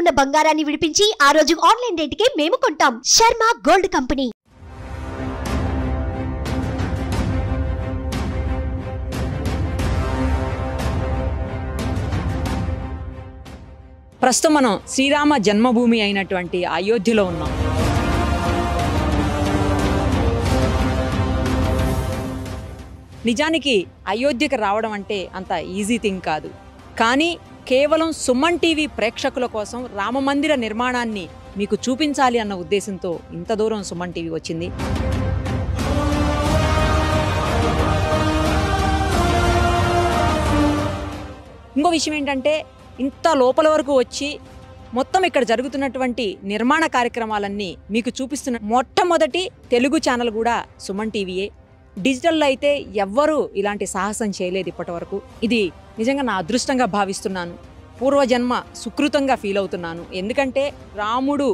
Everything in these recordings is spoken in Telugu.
ఉన్న బంగారాన్ని విడిపించి ఆ రోజు ఆన్లైన్ రేటుకే మేము కొంటాం శర్మ గోల్డ్ కంపెనీ ప్రస్తుతం మనం శ్రీరామ జన్మభూమి అయినటువంటి అయోధ్యలో ఉన్నాం నిజానికి అయోధ్యకు రావడం అంటే అంత ఈజీ థింగ్ కాదు కానీ కేవలం సుమన్ టీవీ ప్రేక్షకుల కోసం రామమందిర నిర్మాణాన్ని మీకు చూపించాలి అన్న ఉద్దేశంతో ఇంత దూరం సుమన్ టీవీ వచ్చింది ఇంకో విషయం ఏంటంటే ఇంత లోపల వరకు వచ్చి మొత్తం ఇక్కడ జరుగుతున్నటువంటి నిర్మాణ కార్యక్రమాలన్నీ మీకు చూపిస్తున్న మొట్టమొదటి తెలుగు ఛానల్ కూడా సుమన్ టీవీయే డిజిటల్లో అయితే ఎవ్వరూ ఇలాంటి సాహసం చేయలేదు ఇప్పటి వరకు ఇది నిజంగా నా అదృష్టంగా భావిస్తున్నాను పూర్వజన్మ సుకృతంగా ఫీల్ అవుతున్నాను ఎందుకంటే రాముడు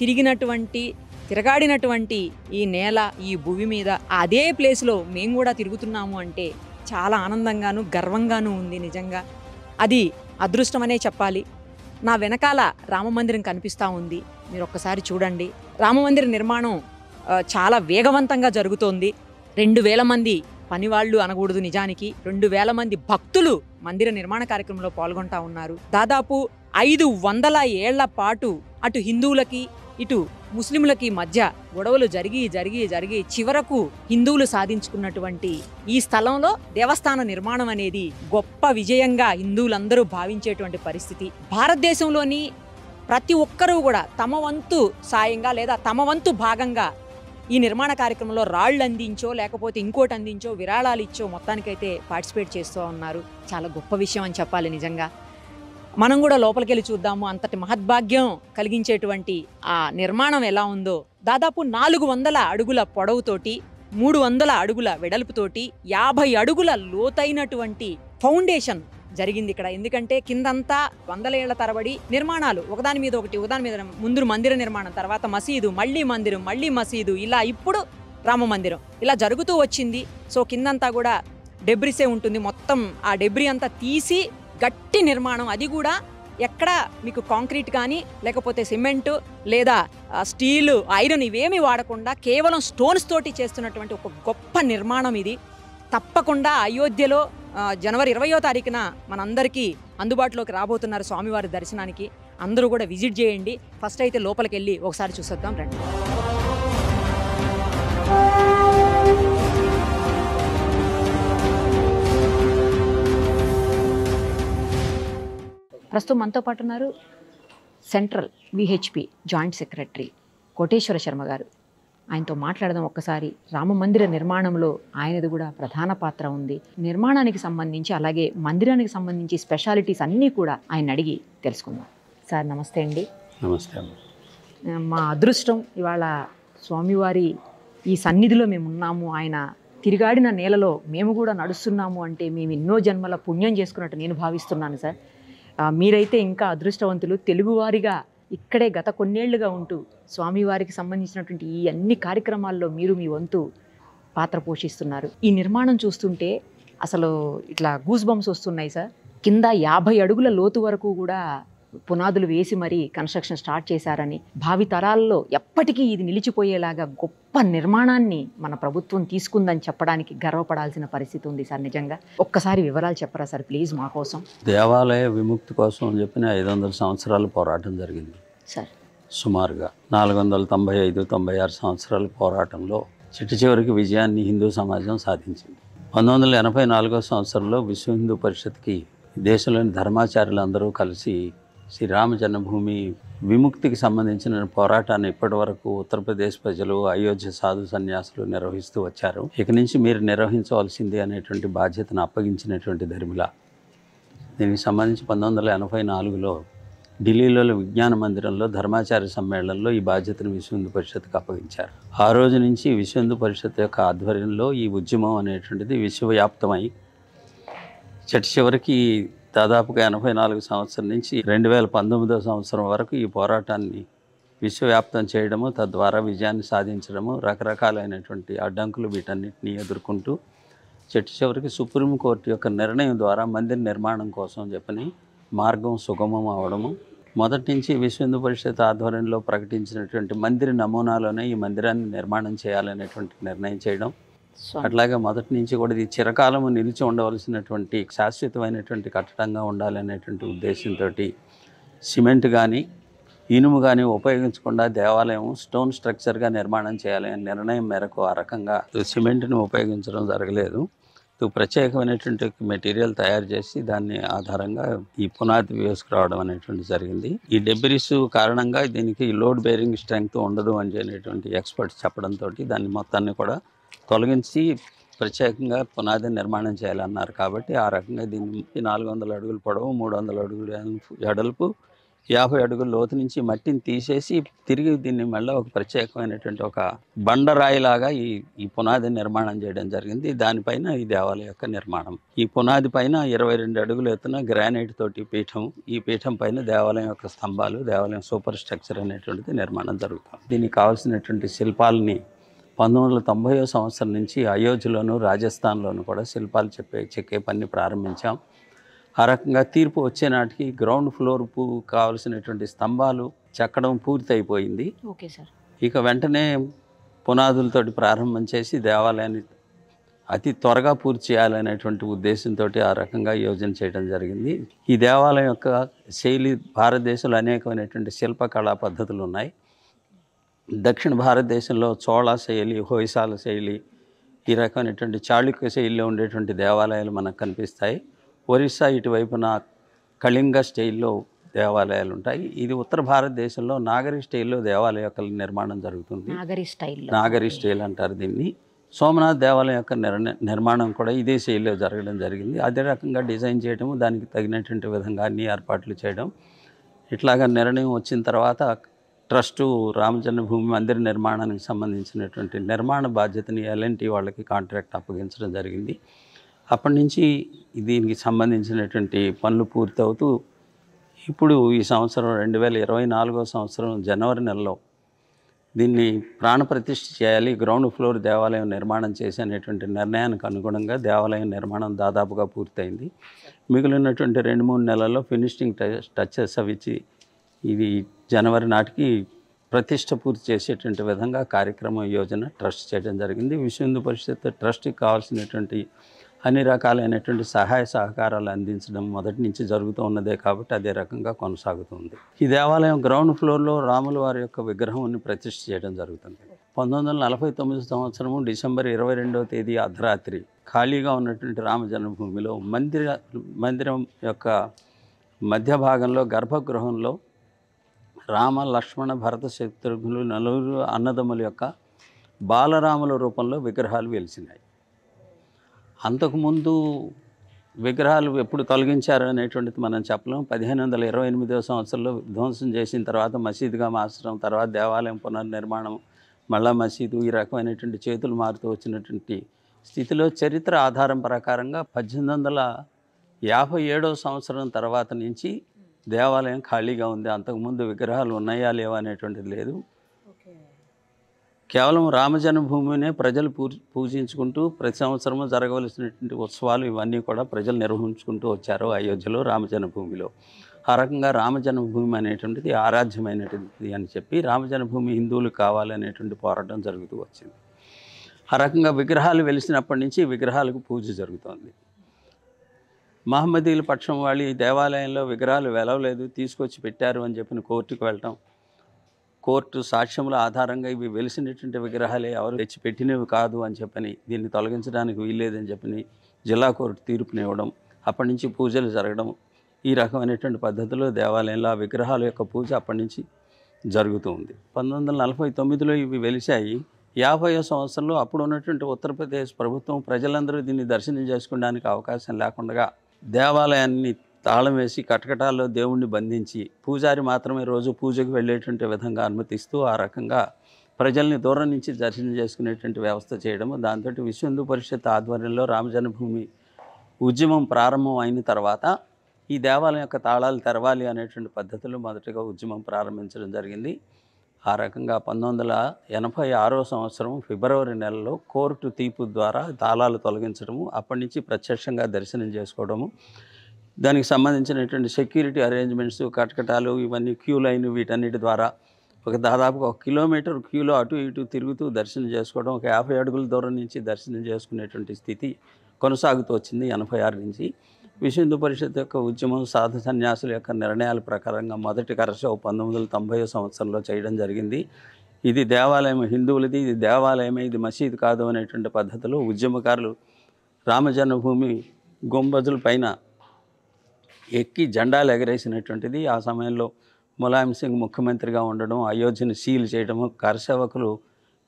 తిరిగినటువంటి తిరగాడినటువంటి ఈ నేల ఈ భూమి మీద అదే ప్లేస్లో మేము కూడా తిరుగుతున్నాము అంటే చాలా ఆనందంగాను గర్వంగాను ఉంది నిజంగా అది అదృష్టమనే చెప్పాలి నా వెనకాల రామమందిరం కనిపిస్తూ ఉంది మీరు ఒక్కసారి చూడండి రామమందిర నిర్మాణం చాలా వేగవంతంగా జరుగుతోంది రెండు వేల మంది పనివాళ్లు అనకూడదు నిజానికి రెండు వేల మంది భక్తులు మందిర నిర్మాణ కార్యక్రమంలో పాల్గొంటా ఉన్నారు దాదాపు ఐదు వందల ఏళ్ల పాటు అటు హిందువులకి ఇటు ముస్లింలకి మధ్య గొడవలు జరిగి జరిగి జరిగి చివరకు హిందువులు సాధించుకున్నటువంటి ఈ స్థలంలో దేవస్థాన నిర్మాణం అనేది గొప్ప విజయంగా హిందువులందరూ భావించేటువంటి పరిస్థితి భారతదేశంలోని ప్రతి ఒక్కరూ కూడా తమ వంతు సాయంగా లేదా తమ వంతు భాగంగా ఈ నిర్మాణ కార్యక్రమంలో రాళ్ళు అందించో లేకపోతే ఇంకోటి అందించో విరాళాలు ఇచ్చో మొత్తానికైతే పార్టిసిపేట్ చేస్తూ ఉన్నారు చాలా గొప్ప విషయం అని చెప్పాలి నిజంగా మనం కూడా లోపలికి వెళ్ళి చూద్దాము అంతటి మహద్భాగ్యం కలిగించేటువంటి ఆ నిర్మాణం ఎలా ఉందో దాదాపు నాలుగు వందల అడుగుల పొడవుతోటి మూడు వందల అడుగుల వెడల్పుతోటి యాభై అడుగుల లోతైనటువంటి ఫౌండేషన్ జరిగింది ఇక్కడ ఎందుకంటే కిందంతా వందల ఏళ్ల తరబడి నిర్మాణాలు ఒకదాని మీద ఒకటి ఒకదాని మీద ముందు మందిర నిర్మాణం తర్వాత మసీదు మళ్ళీ మందిరం మళ్ళీ మసీదు ఇలా ఇప్పుడు రామ మందిరం ఇలా జరుగుతూ వచ్చింది సో కిందంతా కూడా డెబ్రిసే ఉంటుంది మొత్తం ఆ డెబ్రి అంతా తీసి గట్టి నిర్మాణం అది కూడా ఎక్కడ మీకు కాంక్రీట్ కానీ లేకపోతే సిమెంట్ లేదా స్టీలు ఐరన్ ఇవేమీ వాడకుండా కేవలం స్టోన్స్ తోటి చేస్తున్నటువంటి ఒక గొప్ప నిర్మాణం ఇది తప్పకుండా అయోధ్యలో జనవరి ఇరవయో తారీఖున మనందరికీ అందుబాటులోకి రాబోతున్నారు స్వామివారి దర్శనానికి అందరూ కూడా విజిట్ చేయండి ఫస్ట్ అయితే లోపలికి వెళ్ళి ఒకసారి చూసేద్దాం రండి ప్రస్తుతం మనతో పాటు ఉన్నారు central VHP joint secretary Koteswara Sharma గారు ఆయనతో మాట్లాడదాం ఒక్కసారి రామ మందిర నిర్మాణంలో ఆయనది కూడా ప్రధాన పాత్ర ఉంది నిర్మాణానికి సంబంధించి అలాగే మందిరానికి సంబంధించి స్పెషాలిటీస్ అన్నీ కూడా ఆయన అడిగి తెలుసుకుందాం సార్ నమస్తే అండి నమస్తే మా అదృష్టం ఇవాళ స్వామివారి ఈ సన్నిధిలో మేము ఉన్నాము ఆయన తిరిగాడిన నేలలో మేము కూడా నడుస్తున్నాము అంటే మేము ఎన్నో జన్మల పుణ్యం చేసుకున్నట్టు నేను భావిస్తున్నాను సార్ మీరైతే ఇంకా అదృష్టవంతులు తెలుగువారిగా ఇక్కడే గత కొన్నేళ్లుగా ఉంటూ స్వామివారికి సంబంధించినటువంటి ఈ అన్ని కార్యక్రమాల్లో మీరు మీ వంతు పాత్ర పోషిస్తున్నారు ఈ నిర్మాణం చూస్తుంటే అసలు ఇట్లా గూస్ బంప్స్ వస్తున్నాయి సార్ కింద యాభై అడుగుల లోతు వరకు కూడా పునాదులు వేసి మరీ కన్స్ట్రక్షన్ స్టార్ట్ చేశారని భావి తరాల్లో ఎప్పటికీ ఇది నిలిచిపోయేలాగా గొప్ప నిర్మాణాన్ని మన ప్రభుత్వం తీసుకుందని చెప్పడానికి గర్వపడాల్సిన పరిస్థితి ఉంది సార్ నిజంగా ఒక్కసారి వివరాలు చెప్పరా సార్ ప్లీజ్ మా కోసం దేవాలయ విముక్తి కోసం చెప్పిన ఐదు వందల సంవత్సరాలు పోరాటం జరిగింది సార్ సుమారుగా నాలుగు వందల తొంభై ఐదు తొంభై ఆరు సంవత్సరాల పోరాటంలో చిట్టు చివరికి విజయాన్ని హిందూ సమాజం సాధించింది పంతొమ్మిది వందల ఎనభై నాలుగో సంవత్సరంలో విశ్వ హిందూ పరిషత్కి దేశంలోని ధర్మాచార్యులందరూ కలిసి శ్రీరామ జన్మభూమి విముక్తికి సంబంధించిన పోరాటాన్ని ఇప్పటి వరకు ఉత్తరప్రదేశ్ ప్రజలు అయోధ్య సాధు సన్యాసులు నిర్వహిస్తూ వచ్చారు ఇక నుంచి మీరు నిర్వహించవలసింది అనేటువంటి బాధ్యతను అప్పగించినటువంటి ధర్మిల దీనికి సంబంధించి పంతొమ్మిది వందల ఎనభై నాలుగులో ఢిల్లీలో విజ్ఞాన మందిరంలో ధర్మాచార్య సమ్మేళనంలో ఈ బాధ్యతను విశ్వ హిందూ పరిషత్కు అప్పగించారు ఆ రోజు నుంచి విశ్వ హిందూ పరిషత్ యొక్క ఆధ్వర్యంలో ఈ ఉద్యమం అనేటువంటిది విశ్వవ్యాప్తమై చట్ చివరికి దాదాపుగా ఎనభై నాలుగు సంవత్సరం నుంచి రెండు వేల పంతొమ్మిదో సంవత్సరం వరకు ఈ పోరాటాన్ని విశ్వవ్యాప్తం చేయడము తద్వారా విజయాన్ని సాధించడము రకరకాలైనటువంటి అడ్డంకులు వీటన్నిటిని ఎదుర్కొంటూ చెట్టు చివరికి సుప్రీంకోర్టు యొక్క నిర్ణయం ద్వారా మందిర నిర్మాణం కోసం చెప్పని మార్గం సుగమం అవడము మొదటి నుంచి విశ్వ హిందూ పరిషత్ ఆధ్వర్యంలో ప్రకటించినటువంటి మందిర నమూనాలోనే ఈ మందిరాన్ని నిర్మాణం చేయాలనేటువంటి నిర్ణయం చేయడం అట్లాగే మొదటి నుంచి కూడా ఇది చిరకాలము నిలిచి ఉండవలసినటువంటి శాశ్వతమైనటువంటి కట్టడంగా ఉండాలనేటువంటి ఉద్దేశంతో సిమెంట్ కానీ ఇనుము కానీ ఉపయోగించకుండా దేవాలయం స్టోన్ స్ట్రక్చర్గా నిర్మాణం చేయాలి అనే నిర్ణయం మేరకు ఆ రకంగా సిమెంట్ని ఉపయోగించడం జరగలేదు ప్రత్యేకమైనటువంటి మెటీరియల్ తయారు చేసి దాన్ని ఆధారంగా ఈ పునాది వేసుకురావడం అనేటువంటి జరిగింది ఈ డెబిరిస్ కారణంగా దీనికి లోడ్ బేరింగ్ స్ట్రెంగ్త్ ఉండదు అని అనేటువంటి ఎక్స్పర్ట్స్ చెప్పడంతో దాన్ని మొత్తాన్ని కూడా తొలగించి ప్రత్యేకంగా పునాది నిర్మాణం చేయాలన్నారు కాబట్టి ఆ రకంగా దీన్ని నాలుగు వందల అడుగులు పొడవు మూడు వందల అడుగులు ఎడల్పు యాభై అడుగుల లోతు నుంచి మట్టిని తీసేసి తిరిగి దీన్ని మళ్ళీ ఒక ప్రత్యేకమైనటువంటి ఒక బండరాయిలాగా ఈ ఈ పునాది నిర్మాణం చేయడం జరిగింది దానిపైన ఈ దేవాలయం యొక్క నిర్మాణం ఈ పునాది పైన ఇరవై రెండు అడుగులు ఎత్తున గ్రానైట్ తోటి పీఠం ఈ పీఠం పైన దేవాలయం యొక్క స్తంభాలు దేవాలయం సూపర్ స్ట్రక్చర్ అనేటువంటిది నిర్మాణం జరుగుతుంది దీనికి కావాల్సినటువంటి శిల్పాలని పంతొమ్మిది వందల తొంభైవ సంవత్సరం నుంచి అయోధ్యలోను రాజస్థాన్లోను కూడా శిల్పాలు చెప్పే చెక్కే పని ప్రారంభించాం ఆ రకంగా తీర్పు వచ్చేనాటికి గ్రౌండ్ ఫ్లోర్ కావలసినటువంటి స్తంభాలు చెక్కడం పూర్తి అయిపోయింది ఓకే సార్ ఇక వెంటనే పునాదులతోటి ప్రారంభం చేసి దేవాలయాన్ని అతి త్వరగా పూర్తి చేయాలనేటువంటి ఉద్దేశంతో ఆ రకంగా యోజన చేయడం జరిగింది ఈ దేవాలయం యొక్క శైలి భారతదేశంలో అనేకమైనటువంటి శిల్పకళా పద్ధతులు ఉన్నాయి దక్షిణ భారతదేశంలో చోళ శైలి హోయసాల శైలి ఈ రకమైనటువంటి చాళుక్య శైలిలో ఉండేటువంటి దేవాలయాలు మనకు కనిపిస్తాయి ఒరిస్సా ఇటువైపున కళింగ స్టైల్లో దేవాలయాలు ఉంటాయి ఇది ఉత్తర భారతదేశంలో నాగరి స్టైల్లో దేవాలయ యొక్క నిర్మాణం జరుగుతుంది నాగరి స్టైల్ నాగరి స్టైల్ అంటారు దీన్ని సోమనాథ్ దేవాలయం యొక్క నిర్మాణం కూడా ఇదే శైలిలో జరగడం జరిగింది అదే రకంగా డిజైన్ చేయడము దానికి తగినటువంటి విధంగా అన్ని ఏర్పాట్లు చేయడం ఇట్లాగా నిర్ణయం వచ్చిన తర్వాత ట్రస్టు రామజన్మభూమి మందిర నిర్మాణానికి సంబంధించినటువంటి నిర్మాణ బాధ్యతని ఎల్ఎన్టీ వాళ్ళకి కాంట్రాక్ట్ అప్పగించడం జరిగింది అప్పటి నుంచి దీనికి సంబంధించినటువంటి పనులు పూర్తవుతూ ఇప్పుడు ఈ సంవత్సరం రెండు వేల ఇరవై నాలుగో సంవత్సరం జనవరి నెలలో దీన్ని ప్రాణప్రతిష్ఠ చేయాలి గ్రౌండ్ ఫ్లోర్ దేవాలయం నిర్మాణం చేసేటువంటి నిర్ణయానికి అనుగుణంగా దేవాలయం నిర్మాణం దాదాపుగా పూర్తయింది మిగిలినటువంటి రెండు మూడు నెలల్లో ఫినిషింగ్ టచెస్ అవి ఇచ్చి ఇది జనవరి నాటికి ప్రతిష్ట పూర్తి చేసేటువంటి విధంగా కార్యక్రమ యోజన ట్రస్ట్ చేయడం జరిగింది విశ్వ హిందూ పరిషత్ ట్రస్ట్కి కావాల్సినటువంటి అన్ని రకాలైనటువంటి సహాయ సహకారాలు అందించడం మొదటి నుంచి జరుగుతూ ఉన్నదే కాబట్టి అదే రకంగా కొనసాగుతుంది ఈ దేవాలయం గ్రౌండ్ ఫ్లోర్లో రాముల వారి యొక్క విగ్రహం ప్రతిష్ఠ చేయడం జరుగుతుంది పంతొమ్మిది వందల నలభై తొమ్మిది సంవత్సరము డిసెంబర్ ఇరవై రెండవ తేదీ అర్ధరాత్రి ఖాళీగా ఉన్నటువంటి రామ జన్మభూమిలో మందిర మందిరం యొక్క మధ్య భాగంలో గర్భగృహంలో రామ లక్ష్మణ భరత శత్రుఘ్నులు నలుగురు అన్నదమ్ముల యొక్క బాలరాముల రూపంలో విగ్రహాలు వెలిసినాయి అంతకుముందు విగ్రహాలు ఎప్పుడు తొలగించారు అనేటువంటిది మనం చెప్పలేము పదిహేను వందల ఇరవై ఎనిమిదవ సంవత్సరంలో విధ్వంసం చేసిన తర్వాత మసీదుగా మార్చడం తర్వాత దేవాలయం పునర్నిర్మాణం మళ్ళా మసీదు ఈ రకమైనటువంటి చేతులు మారుతూ వచ్చినటువంటి స్థితిలో చరిత్ర ఆధారం ప్రకారంగా పద్దెనిమిది వందల యాభై ఏడవ సంవత్సరం తర్వాత నుంచి దేవాలయం ఖాళీగా ఉంది అంతకుముందు విగ్రహాలు ఉన్నాయా లేవా అనేటువంటిది లేదు కేవలం రామజన్మభూమినే ప్రజలు పూజించుకుంటూ ప్రతి సంవత్సరము జరగవలసినటువంటి ఉత్సవాలు ఇవన్నీ కూడా ప్రజలు నిర్వహించుకుంటూ వచ్చారు అయోధ్యలో రామజన్మభూమిలో ఆ రకంగా రామజన్మభూమి అనేటువంటిది ఆరాధ్యమైనటువంటిది అని చెప్పి రామజన్మభూమి హిందువులు కావాలనేటువంటి పోరాటం జరుగుతూ వచ్చింది ఆ రకంగా విగ్రహాలు వెలిసినప్పటి నుంచి విగ్రహాలకు పూజ జరుగుతోంది మహమ్మదీల పక్షం వాళ్ళు ఈ దేవాలయంలో విగ్రహాలు వెలవలేదు తీసుకొచ్చి పెట్టారు అని చెప్పిన కోర్టుకు వెళ్ళటం కోర్టు సాక్ష్యముల ఆధారంగా ఇవి వెలిసినటువంటి విగ్రహాలే ఎవరు తెచ్చి పెట్టినవి కాదు అని చెప్పని దీన్ని తొలగించడానికి వీల్లేదని చెప్పని జిల్లా కోర్టు తీర్పునివ్వడం అప్పటి నుంచి పూజలు జరగడం ఈ రకమైనటువంటి పద్ధతిలో దేవాలయంలో ఆ విగ్రహాల యొక్క పూజ అప్పటి నుంచి జరుగుతూ ఉంది పంతొమ్మిది వందల నలభై తొమ్మిదిలో ఇవి వెలిశాయి యాభై సంవత్సరంలో అప్పుడు ఉన్నటువంటి ఉత్తరప్రదేశ్ ప్రభుత్వం ప్రజలందరూ దీన్ని దర్శనం చేసుకోవడానికి అవకాశం లేకుండా దేవాలయాన్ని తాళం వేసి కటకటాల్లో దేవుణ్ణి బంధించి పూజారి మాత్రమే రోజు పూజకు వెళ్ళేటువంటి విధంగా అనుమతిస్తూ ఆ రకంగా ప్రజల్ని దూరం నుంచి దర్శనం చేసుకునేటువంటి వ్యవస్థ చేయడము దాంతో విశ్వ హిందూ పరిషత్ ఆధ్వర్యంలో రామజన్మభూమి ఉద్యమం ప్రారంభం అయిన తర్వాత ఈ దేవాలయం యొక్క తాళాలు తెరవాలి అనేటువంటి పద్ధతులు మొదటగా ఉద్యమం ప్రారంభించడం జరిగింది ఆ రకంగా పంతొమ్మిది వందల ఎనభై ఆరో సంవత్సరం ఫిబ్రవరి నెలలో కోర్టు తీర్పు ద్వారా తాళాలు తొలగించడము అప్పటి నుంచి ప్రత్యక్షంగా దర్శనం చేసుకోవడము దానికి సంబంధించినటువంటి సెక్యూరిటీ అరేంజ్మెంట్స్ కటకటాలు ఇవన్నీ క్యూ లైన్ వీటన్నిటి ద్వారా ఒక దాదాపుగా ఒక కిలోమీటర్ క్యూలో అటు ఇటు తిరుగుతూ దర్శనం చేసుకోవడం ఒక యాభై అడుగుల దూరం నుంచి దర్శనం చేసుకునేటువంటి స్థితి కొనసాగుతూ వచ్చింది ఎనభై ఆరు నుంచి విషిందు పరిషత్ యొక్క ఉద్యమం సాధు సన్యాసుల యొక్క నిర్ణయాల ప్రకారంగా మొదటి కరసవ పంతొమ్మిది వందల తొంభై సంవత్సరంలో చేయడం జరిగింది ఇది దేవాలయం హిందువులది ఇది దేవాలయమే ఇది మసీదు కాదు అనేటువంటి పద్ధతిలో ఉద్యమకారులు రామజన్మభూమి గుంబజుల పైన ఎక్కి జెండాలు ఎగరేసినటువంటిది ఆ సమయంలో ములాయం సింగ్ ముఖ్యమంత్రిగా ఉండడం అయోధ్యను సీల్ చేయడము కరసేవకులు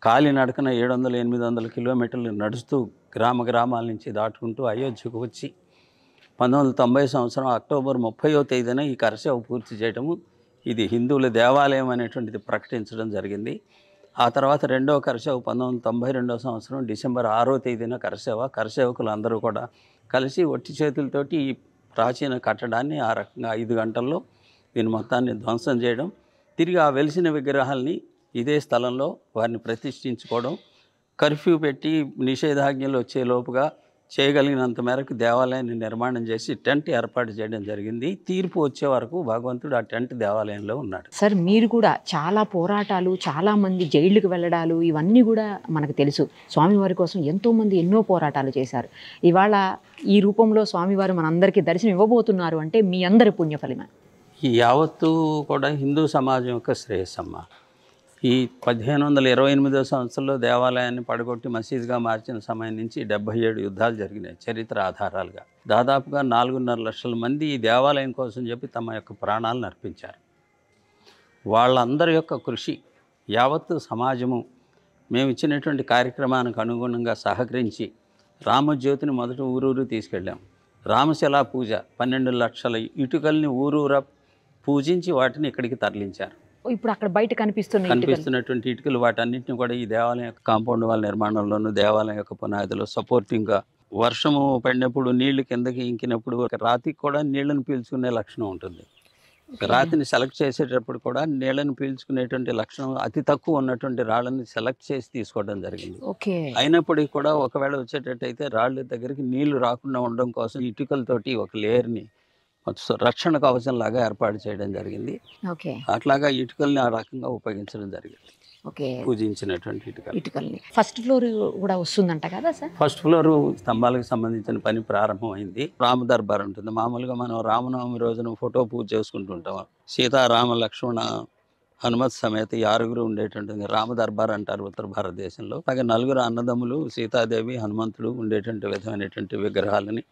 కాలినడకన ఏడు వందల ఎనిమిది వందల కిలోమీటర్లు నడుస్తూ గ్రామ గ్రామాల నుంచి దాటుకుంటూ అయోధ్యకు వచ్చి పంతొమ్మిది తొంభై సంవత్సరం అక్టోబర్ ముప్పయో తేదీన ఈ కరసేవ పూర్తి చేయటము ఇది హిందువుల దేవాలయం అనేటువంటిది ప్రకటించడం జరిగింది ఆ తర్వాత రెండవ కరసేవ పంతొమ్మిది తొంభై రెండవ సంవత్సరం డిసెంబర్ ఆరో తేదీన కరసేవ కరసేవకులు అందరూ కూడా కలిసి ఒట్టి చేతులతోటి ఈ ప్రాచీన కట్టడాన్ని ఆ రకంగా ఐదు గంటల్లో దీని మొత్తాన్ని ధ్వంసం చేయడం తిరిగి ఆ వెలిసిన విగ్రహాల్ని ఇదే స్థలంలో వారిని ప్రతిష్ఠించుకోవడం కర్ఫ్యూ పెట్టి నిషేధాజ్ఞలు వచ్చే లోపుగా చేయగలిగినంత మేరకు దేవాలయాన్ని నిర్మాణం చేసి టెంట్ ఏర్పాటు చేయడం జరిగింది తీర్పు వచ్చే వరకు భగవంతుడు ఆ టెంట్ దేవాలయంలో ఉన్నాడు సార్ మీరు కూడా చాలా పోరాటాలు చాలా మంది జైళ్ళకు వెళ్ళడాలు ఇవన్నీ కూడా మనకు తెలుసు స్వామివారి కోసం ఎంతో మంది ఎన్నో పోరాటాలు చేశారు ఇవాళ ఈ రూపంలో స్వామివారు మనందరికీ దర్శనం ఇవ్వబోతున్నారు అంటే మీ అందరి పుణ్యఫలిమే యావత్తు కూడా హిందూ సమాజం యొక్క శ్రేయస్సమ్మ ఈ పదిహేను వందల ఇరవై ఎనిమిదో సంవత్సరంలో దేవాలయాన్ని పడగొట్టి మసీదుగా మార్చిన సమయం నుంచి డెబ్బై ఏడు యుద్ధాలు జరిగినాయి చరిత్ర ఆధారాలుగా దాదాపుగా నాలుగున్నర లక్షల మంది ఈ దేవాలయం కోసం చెప్పి తమ యొక్క ప్రాణాలను అర్పించారు వాళ్ళందరి యొక్క కృషి యావత్తు సమాజము మేము ఇచ్చినటువంటి కార్యక్రమానికి అనుగుణంగా సహకరించి రామజ్యోతిని మొదట ఊరూరు తీసుకెళ్ళాం రామశిలా పూజ పన్నెండు లక్షల ఇటుకల్ని ఊరూర పూజించి వాటిని ఇక్కడికి తరలించారు ఇప్పుడు అక్కడ బయట కనిపిస్తున్న కనిపిస్తున్నటువంటి ఇటుకలు వాటన్నింటిని కూడా ఈ దేవాలయం యొక్క కాంపౌండ్ వాళ్ళ నిర్మాణంలోనూ దేవాలయం యొక్క పునాదిలో గా వర్షము పడినప్పుడు నీళ్లు కిందకి ఇంకినప్పుడు రాతికి కూడా నీళ్లను పీల్చుకునే లక్షణం ఉంటుంది రాతిని సెలెక్ట్ చేసేటప్పుడు కూడా నీళ్లను పీల్చుకునేటువంటి లక్షణం అతి తక్కువ ఉన్నటువంటి రాళ్ళని సెలెక్ట్ చేసి తీసుకోవడం జరిగింది అయినప్పటికీ కూడా ఒకవేళ వచ్చేటట్టయితే రాళ్ళ దగ్గరికి నీళ్లు రాకుండా ఉండడం కోసం ఇటుకలతోటి ఒక లేయర్ని రక్షణ కవచం లాగా ఏర్పాటు చేయడం జరిగింది అట్లాగా ఇటుకల్ని ఆ రకంగా ఉపయోగించడం జరిగింది ఓకే పూజించినటువంటి ఇటుకలు ఇటుకల్ని ఫస్ట్ ఫ్లోర్ కూడా వస్తుందంట కదా సార్ ఫస్ట్ ఫ్లోర్ స్తంభాలకు సంబంధించిన పని ప్రారంభమైంది రామ దర్బార్ ఉంటుంది మామూలుగా మనం రామనవమి రోజున ఫోటో పూజ చేసుకుంటుంటాం సీతారామ లక్ష్మణ హనుమత్ సమేత ఆరుగురు ఉండేటువంటి రామ దర్బార్ అంటారు ఉత్తర భారతదేశంలో అలాగే నలుగురు అన్నదమ్ములు సీతాదేవి హనుమంతుడు ఉండేటువంటి విధమైనటువంటి విగ్రహాలని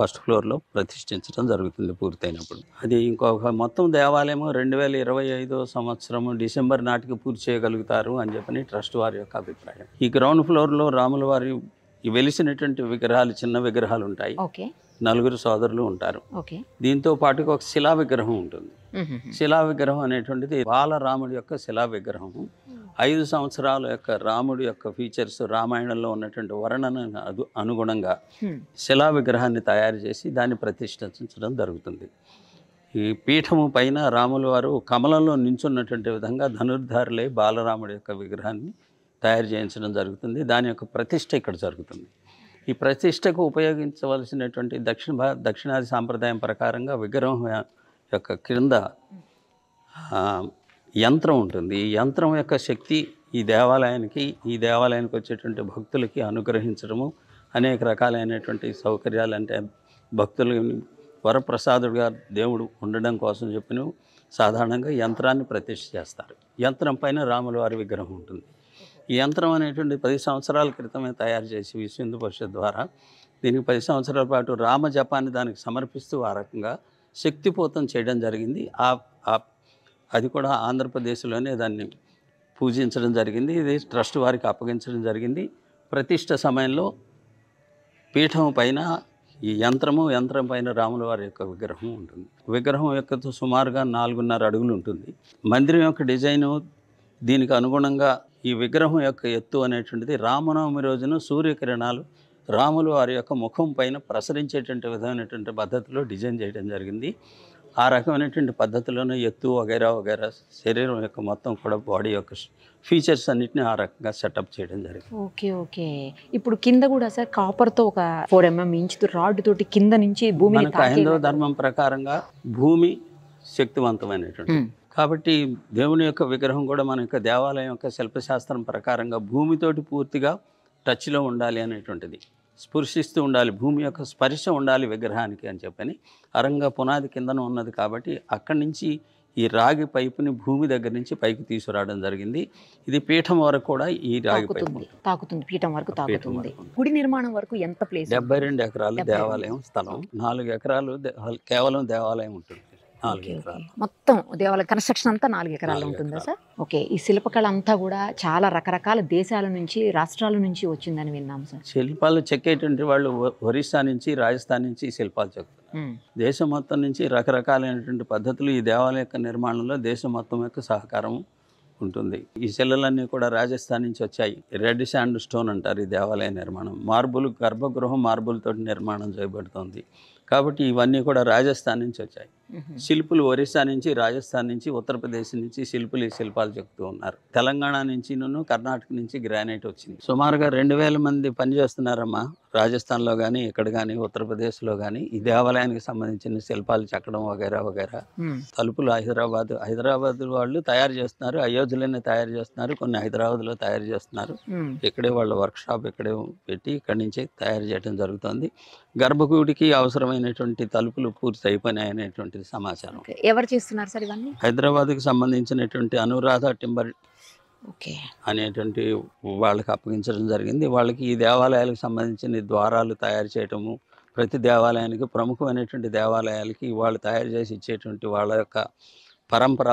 ఫస్ట్ ఫ్లోర్లో ప్రతిష్ఠించడం జరుగుతుంది పూర్తయినప్పుడు అది ఇంకొక మొత్తం దేవాలయము రెండు వేల ఇరవై ఐదో సంవత్సరం డిసెంబర్ నాటికి పూర్తి చేయగలుగుతారు అని చెప్పని ట్రస్ట్ వారి యొక్క అభిప్రాయం ఈ గ్రౌండ్ ఫ్లోర్లో రాముల వారి వెలిసినటువంటి విగ్రహాలు చిన్న విగ్రహాలు ఉంటాయి నలుగురు సోదరులు ఉంటారు దీంతో పాటుగా ఒక శిలా విగ్రహం ఉంటుంది శిలా విగ్రహం అనేటువంటిది బాలరాముడి యొక్క శిలా విగ్రహం ఐదు సంవత్సరాల యొక్క రాముడి యొక్క ఫీచర్స్ రామాయణంలో ఉన్నటువంటి వర్ణన అనుగుణంగా శిలా విగ్రహాన్ని తయారు చేసి దాన్ని ప్రతిష్ఠించడం జరుగుతుంది ఈ పీఠము పైన రాముల వారు కమలంలో నించున్నటువంటి విధంగా ధనుర్ధారులై బాలరాముడి యొక్క విగ్రహాన్ని తయారు చేయించడం జరుగుతుంది దాని యొక్క ప్రతిష్ట ఇక్కడ జరుగుతుంది ఈ ప్రతిష్టకు ఉపయోగించవలసినటువంటి దక్షిణ భారత దక్షిణాది సాంప్రదాయం ప్రకారంగా విగ్రహం యొక్క క్రింద యంత్రం ఉంటుంది ఈ యంత్రం యొక్క శక్తి ఈ దేవాలయానికి ఈ దేవాలయానికి వచ్చేటువంటి భక్తులకి అనుగ్రహించడము అనేక రకాలైనటువంటి సౌకర్యాలు అంటే భక్తులు వరప్రసాదుడుగా దేవుడు ఉండడం కోసం చెప్పిన సాధారణంగా యంత్రాన్ని ప్రతిష్ఠ చేస్తారు యంత్రం పైన రాముల వారి విగ్రహం ఉంటుంది ఈ యంత్రం అనేటువంటి పది సంవత్సరాల క్రితమే తయారు చేసి విశ్వందు హిందూ పరిషత్ ద్వారా దీనికి పది సంవత్సరాల పాటు రామ జపాన్ని దానికి సమర్పిస్తూ ఆ రకంగా శక్తిపోతం చేయడం జరిగింది ఆ అది కూడా ఆంధ్రప్రదేశ్లోనే దాన్ని పూజించడం జరిగింది ఇది ట్రస్ట్ వారికి అప్పగించడం జరిగింది ప్రతిష్ట సమయంలో పీఠం పైన ఈ యంత్రము యంత్రం పైన రాముల వారి యొక్క విగ్రహం ఉంటుంది విగ్రహం యొక్క సుమారుగా నాలుగున్నర అడుగులు ఉంటుంది మందిరం యొక్క డిజైను దీనికి అనుగుణంగా ఈ విగ్రహం యొక్క ఎత్తు అనేటువంటిది రామనవమి రోజున సూర్యకిరణాలు రాములు వారి యొక్క ముఖం పైన ప్రసరించేటువంటి విధమైనటువంటి పద్ధతిలో డిజైన్ చేయడం జరిగింది ఆ రకమైనటువంటి పద్ధతిలోనే ఎత్తు వగైరా వగైరా శరీరం యొక్క మొత్తం కూడా బాడీ యొక్క ఫీచర్స్ అన్నిటిని ఆ రకంగా సెటప్ చేయడం జరిగింది ఓకే ఓకే ఇప్పుడు కింద కూడా సార్ కాపర్తో ఒక ఫోర్ ఎంఎం ఇంచ్ రాడ్ తోటి కింద నుంచి భూమి హైందవ ధర్మం ప్రకారంగా భూమి శక్తివంతమైనటువంటి కాబట్టి దేవుని యొక్క విగ్రహం కూడా మన యొక్క దేవాలయం యొక్క శిల్పశాస్త్రం ప్రకారంగా భూమితోటి పూర్తిగా టచ్లో ఉండాలి అనేటువంటిది స్పృశిస్తూ ఉండాలి భూమి యొక్క స్పర్శ ఉండాలి విగ్రహానికి అని చెప్పని అరంగ పునాది కిందన ఉన్నది కాబట్టి అక్కడి నుంచి ఈ రాగి పైపుని భూమి దగ్గర నుంచి పైకి తీసుకురావడం జరిగింది ఇది పీఠం వరకు కూడా ఈ రాగి పైపు తాకుతుంది పీఠం వరకు తాకుతుంది గుడి నిర్మాణం వరకు ఎంత ప్లేస్ డెబ్బై రెండు ఎకరాలు దేవాలయం స్థలం నాలుగు ఎకరాలు కేవలం దేవాలయం ఉంటుంది మొత్తం దేవాలయ కన్స్ట్రక్షన్ అంతా నాలుగు ఎకరాలు ఉంటుందా సార్ ఓకే ఈ శిల్పకళ అంతా కూడా చాలా రకరకాల దేశాల నుంచి రాష్ట్రాల నుంచి వచ్చిందని విన్నాం సార్ శిల్పాలు చెక్కేటువంటి వాళ్ళు ఒరిస్సా నుంచి రాజస్థాన్ నుంచి శిల్పాలు చెక్కుతారు దేశం మొత్తం నుంచి రకరకాలైనటువంటి పద్ధతులు ఈ దేవాలయ యొక్క నిర్మాణంలో దేశం మొత్తం యొక్క సహకారం ఉంటుంది ఈ శిలలన్నీ కూడా రాజస్థాన్ నుంచి వచ్చాయి రెడ్ శాండ్ స్టోన్ అంటారు ఈ దేవాలయ నిర్మాణం మార్బుల్ గర్భగృహం మార్బుల్ తోటి నిర్మాణం చేయబడుతుంది కాబట్టి ఇవన్నీ కూడా రాజస్థాన్ నుంచి వచ్చాయి శిల్పులు ఒరిస్సా నుంచి రాజస్థాన్ నుంచి ఉత్తరప్రదేశ్ నుంచి శిల్పులు ఈ శిల్పాలు చెప్తూ ఉన్నారు తెలంగాణ నుంచినూ కర్ణాటక నుంచి గ్రానైట్ వచ్చింది సుమారుగా రెండు వేల మంది పనిచేస్తున్నారమ్మా రాజస్థాన్లో కానీ ఇక్కడ కానీ ఉత్తరప్రదేశ్లో కానీ ఈ దేవాలయానికి సంబంధించిన శిల్పాలు చెక్కడం వగైరా వగైరా తలుపులు హైదరాబాద్ హైదరాబాద్ వాళ్ళు తయారు చేస్తున్నారు అయోధ్యలోనే తయారు చేస్తున్నారు కొన్ని హైదరాబాద్లో తయారు చేస్తున్నారు ఇక్కడే వాళ్ళ వర్క్షాప్ ఇక్కడే పెట్టి ఇక్కడి నుంచే తయారు చేయడం జరుగుతుంది గర్భగుడికి అవసరమైన అనేటువంటి తలుపులు పూర్తి అయిపోయినాయి అనేటువంటి సమాచారం ఎవరు చేస్తున్నారు సార్ ఇవన్నీ హైదరాబాద్కి సంబంధించినటువంటి అనురాధ టింబర్ ఓకే అనేటువంటి వాళ్ళకి అప్పగించడం జరిగింది వాళ్ళకి ఈ దేవాలయాలకు సంబంధించిన ద్వారాలు తయారు చేయటము ప్రతి దేవాలయానికి ప్రముఖమైనటువంటి దేవాలయాలకి వాళ్ళు తయారు చేసి ఇచ్చేటువంటి వాళ్ళ యొక్క పరంపర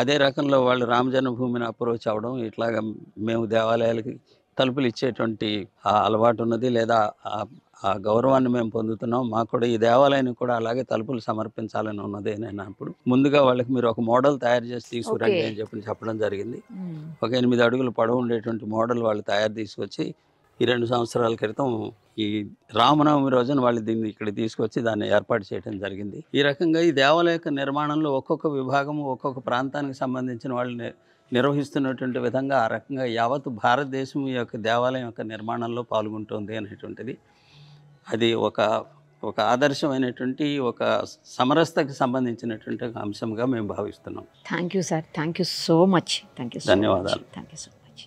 అదే రకంలో వాళ్ళు రామజన్మభూమిని అప్రోచ్ అవ్వడం ఇట్లాగా మేము దేవాలయాలకి తలుపులు ఇచ్చేటువంటి అలవాటు ఉన్నది లేదా ఆ గౌరవాన్ని మేము పొందుతున్నాం మాకు కూడా ఈ దేవాలయానికి కూడా అలాగే తలుపులు సమర్పించాలని ఉన్నది నేను అప్పుడు ముందుగా వాళ్ళకి మీరు ఒక మోడల్ తయారు చేసి తీసుకురండి అని చెప్పి చెప్పడం జరిగింది ఒక ఎనిమిది అడుగులు పడవ ఉండేటువంటి మోడల్ వాళ్ళు తయారు తీసుకొచ్చి ఈ రెండు సంవత్సరాల క్రితం ఈ రామనవమి రోజున వాళ్ళు దీన్ని ఇక్కడ తీసుకొచ్చి దాన్ని ఏర్పాటు చేయడం జరిగింది ఈ రకంగా ఈ దేవాలయ నిర్మాణంలో ఒక్కొక్క విభాగము ఒక్కొక్క ప్రాంతానికి సంబంధించిన వాళ్ళు నిర్వహిస్తున్నటువంటి విధంగా ఆ రకంగా యావత్ భారతదేశం యొక్క దేవాలయం యొక్క నిర్మాణంలో పాల్గొంటుంది అనేటువంటిది అది ఒక ఒక ఆదర్శమైనటువంటి ఒక సమరసతకి సంబంధించినటువంటి అంశంగా మేము భావిస్తున్నాం thank you sir thank you so much thank you ధన్యవాదాలు థ్యాంక్ యూ సార్